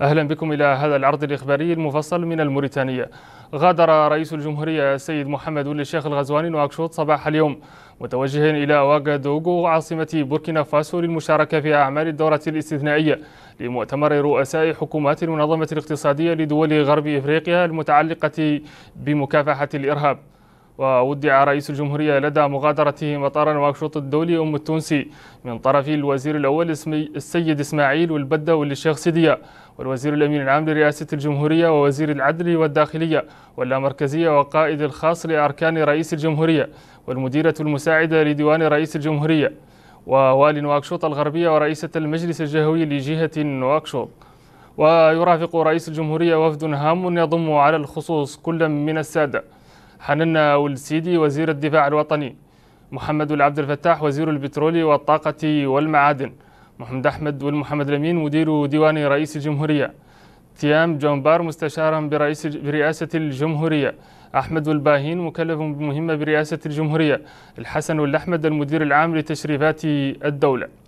أهلا بكم إلى هذا العرض الإخباري المفصل من الموريتانية غادر رئيس الجمهورية السيد محمد ولي الشيخ الغزواني نواكشوط صباح اليوم متوجها إلى واغادوغو عاصمة بوركينا فاسو للمشاركة في أعمال الدورة الاستثنائية لمؤتمر رؤساء حكومات المنظمة الاقتصادية لدول غرب إفريقيا المتعلقة بمكافحة الإرهاب وودع رئيس الجمهورية لدى مغادرته مطار نواكشوط الدولي أم التونسي من طرف الوزير الأول السيد إسماعيل والبدة والشيخ سيدية والوزير الأمين العام لرئاسة الجمهورية ووزير العدل والداخلية واللامركزية وقائد الخاص لأركان رئيس الجمهورية والمديرة المساعدة لديوان رئيس الجمهورية ووالي نواكشوط الغربية ورئيسة المجلس الجهوي لجهة نواكشوط ويرافق رئيس الجمهورية وفد هام يضم على الخصوص كل من السادة حنان والسيدي وزير الدفاع الوطني محمد العبد الفتاح وزير البترول والطاقة والمعادن محمد أحمد والمحمد الأمين مدير ديوان رئيس الجمهورية تيام جونبار مستشارا برئيس برئاسة الجمهورية أحمد الباهين مكلف بمهمة برئاسة الجمهورية الحسن والأحمد المدير العام لتشريفات الدولة